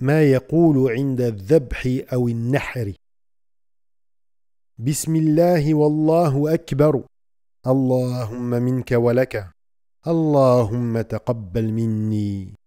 ما يقول عند الذبح أو النحر بسم الله والله أكبر اللهم منك ولك اللهم تقبل مني